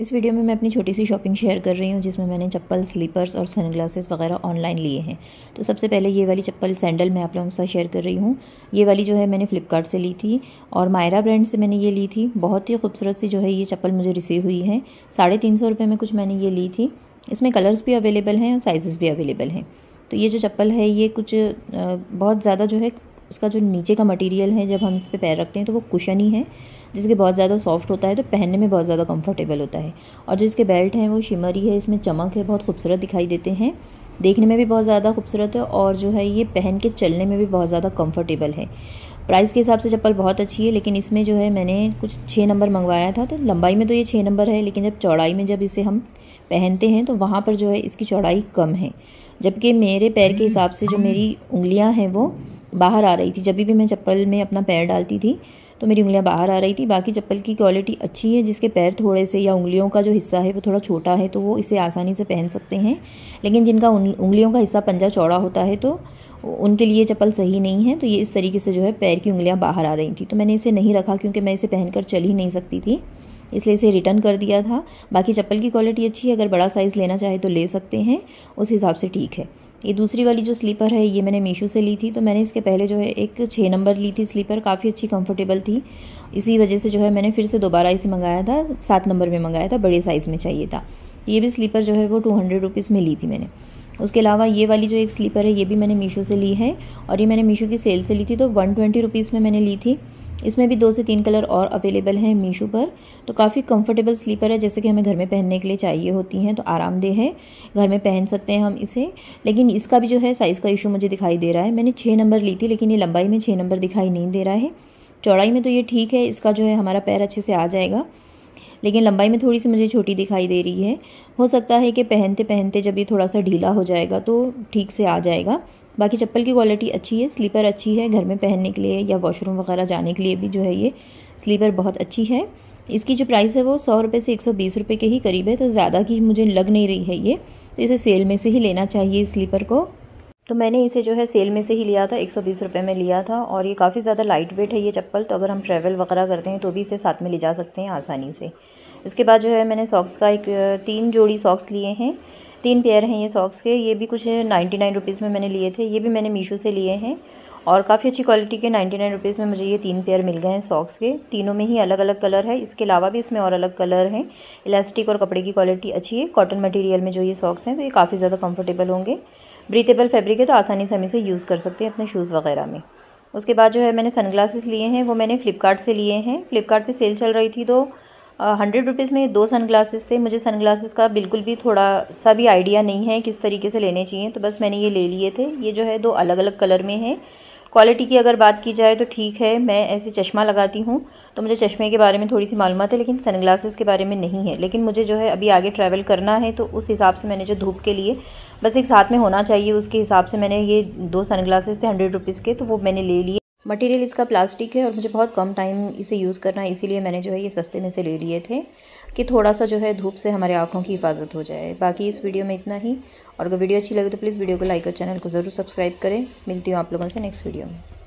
इस वीडियो में मैं अपनी छोटी सी शॉपिंग शेयर कर रही हूँ जिसमें मैंने चप्पल स्लीपर्स और सन वगैरह ऑनलाइन लिए हैं तो सबसे पहले ये वाली चप्पल सैंडल मैं आप लोगों के साथ शेयर कर रही हूँ ये वाली जो है मैंने फ़्लिपकार्ट से ली थी और मायरा ब्रांड से मैंने ये ली थी बहुत ही खूबसूरत सी जो है ये चप्पल मुझे रिसीव हुई है साढ़े तीन सौ रुपये में कुछ मैंने ये ली थी इसमें कलर्स भी अवेलेबल हैं और साइज़ भी अवेलेबल हैं तो ये जो चप्पल है ये कुछ बहुत ज़्यादा जो है उसका जो नीचे का मटेरियल है जब हम इस पर पैर रखते हैं तो वो कुशन ही है जिसके बहुत ज़्यादा सॉफ्ट होता है तो पहनने में बहुत ज़्यादा कंफर्टेबल होता है और जो इसके बेल्ट हैं वो शिमरी है इसमें चमक है बहुत खूबसूरत दिखाई देते हैं देखने में भी बहुत ज़्यादा खूबसूरत है और जो है ये पहन के चलने में भी बहुत ज़्यादा कम्फर्टेबल है प्राइस के हिसाब से चप्पल बहुत अच्छी है लेकिन इसमें जो है मैंने कुछ छः नंबर मंगवाया था तो लंबाई में तो ये छः नंबर है लेकिन जब चौड़ाई में जब इसे हम पहनते हैं तो वहाँ पर जो है इसकी चौड़ाई कम है जबकि मेरे पैर के हिसाब से जो मेरी उंगलियाँ हैं वो बाहर आ रही थी जब भी मैं चप्पल में अपना पैर डालती थी तो मेरी उंगलियां बाहर आ रही थी बाकी चप्पल की क्वालिटी अच्छी है जिसके पैर थोड़े से या उंगलियों का जो हिस्सा है वो थोड़ा छोटा है तो वो इसे आसानी से पहन सकते हैं लेकिन जिनका उंगलियों का हिस्सा पंजा चौड़ा होता है तो उनके लिए चप्पल सही नहीं है तो ये इस तरीके से जो है पैर की उंगलियाँ बाहर आ रही थी तो मैंने इसे नहीं रखा क्योंकि मैं इसे पहनकर चल ही नहीं सकती थी इसलिए इसे रिटर्न कर दिया था बाकी चप्पल की क्वालिटी अच्छी है अगर बड़ा साइज़ लेना चाहे तो ले सकते हैं उस हिसाब से ठीक है ये दूसरी वाली जो स्लीपर है ये मैंने मीशो से ली थी तो मैंने इसके पहले जो है एक छः नंबर ली थी स्लीपर काफ़ी अच्छी कंफर्टेबल थी इसी वजह से जो है मैंने फिर से दोबारा इसे मंगाया था सात नंबर में मंगाया था बड़े साइज़ में चाहिए था ये भी स्लीपर जो है वो टू हंड्रेड रुपीज़ में ली थी मैंने उसके अलावा ये वाली जो एक स्लीपर है ये भी मैंने मीशो से ली है और ये मैंने मीशो की सेल से ली थी तो वन ट्वेंटी रुपीज़ में मैंने ली थी इसमें भी दो से तीन कलर और अवेलेबल हैं मीशो पर तो काफ़ी कंफर्टेबल स्लीपर है जैसे कि हमें घर में पहनने के लिए चाहिए होती हैं तो आरामदेह है घर में पहन सकते हैं हम इसे लेकिन इसका भी जो है साइज़ का इशू मुझे दिखाई दे रहा है मैंने छः नंबर ली थी लेकिन ये लंबाई में छः नंबर दिखाई नहीं दे रहा है चौड़ाई में तो ये ठीक है इसका जो है हमारा पैर अच्छे से आ जाएगा लेकिन लंबाई में थोड़ी सी मुझे छोटी दिखाई दे रही है हो सकता है कि पहनते पहनते जब ये थोड़ा सा ढीला हो जाएगा तो ठीक से आ जाएगा बाकी चप्पल की क्वालिटी अच्छी है स्लीपर अच्छी है घर में पहनने के लिए या वॉशरूम वगैरह जाने के लिए भी जो है ये स्लीपर बहुत अच्छी है इसकी जो प्राइस है वो सौ रुपये से एक सौ बीस रुपये के ही करीब है तो ज़्यादा की मुझे लग नहीं रही है ये तो इसे सेल में से ही लेना चाहिए स्लीपर को तो मैंने इसे जो है सेल में से ही लिया था एक सौ में लिया था और ये काफ़ी ज़्यादा लाइट वेट है ये चप्पल तो अगर हम ट्रैवल वगैरह करते हैं तो भी इसे साथ में ले जा सकते हैं आसानी से इसके बाद जो है मैंने सॉक्स का एक तीन जोड़ी सॉक्स लिए हैं तीन पेयर हैं ये सॉक्स के ये भी कुछ नाइन्टी नाइन रुपीज़ में मैंने लिए थे ये भी मैंने मीशो से लिए हैं और काफ़ी अच्छी क्वालिटी के नाइन्टी नाइन रुपीज़ में मुझे ये तीन पेयर मिल गए हैं सॉक्स के तीनों में ही अलग अलग कलर है इसके अलावा भी इसमें और अलग कलर हैं इलास्टिक और कपड़े की क्वालिटी अच्छी है कॉटन मटेरियल में जो ये सॉक्स हैं तो ये काफ़ी ज़्यादा कम्फर्टेबल होंगे ब्रीथेबल फैब्रिक है तो आसानी से हम इसे यूज़ कर सकते हैं अपने शूज़ वगैरह में उसके बाद जो है मैंने सन लिए हैं वो मैंने फ़्लिपकार्ट से लिए हैं फ़्लिपकार्ट सेल चल रही थी तो हंड्रेड रुपीज़ में दो सन थे मुझे सन का बिल्कुल भी थोड़ा सा भी आइडिया नहीं है किस तरीके से लेने चाहिए तो बस मैंने ये ले लिए थे ये जो है दो अलग अलग कलर में हैं क्वालिटी की अगर बात की जाए तो ठीक है मैं ऐसे चश्मा लगाती हूँ तो मुझे चश्मे के बारे में थोड़ी सी मालूम है लेकिन सन के बारे में नहीं है लेकिन मुझे जो है अभी आगे ट्रैवल करना है तो उस हिसाब से मैंने जो धूप के लिए बस एक साथ में होना चाहिए उसके हिसाब से मैंने ये दो सन ग्लासेस थे हंड्रेड रुपीज़ के तो वो मैंने ले लिए मटेरियल इसका प्लास्टिक है और मुझे बहुत कम टाइम इसे यूज़ करना है इसीलिए मैंने जो है ये सस्ते में से ले लिए थे कि थोड़ा सा जो है धूप से हमारे आँखों की हिफाजत हो जाए बाकी इस वीडियो में इतना ही और अगर वीडियो अच्छी लगे तो प्लीज़ वीडियो को लाइक और चैनल को ज़रूर सब्सक्राइब करें मिलती हूँ आप लोगों से नेक्स्ट वीडियो में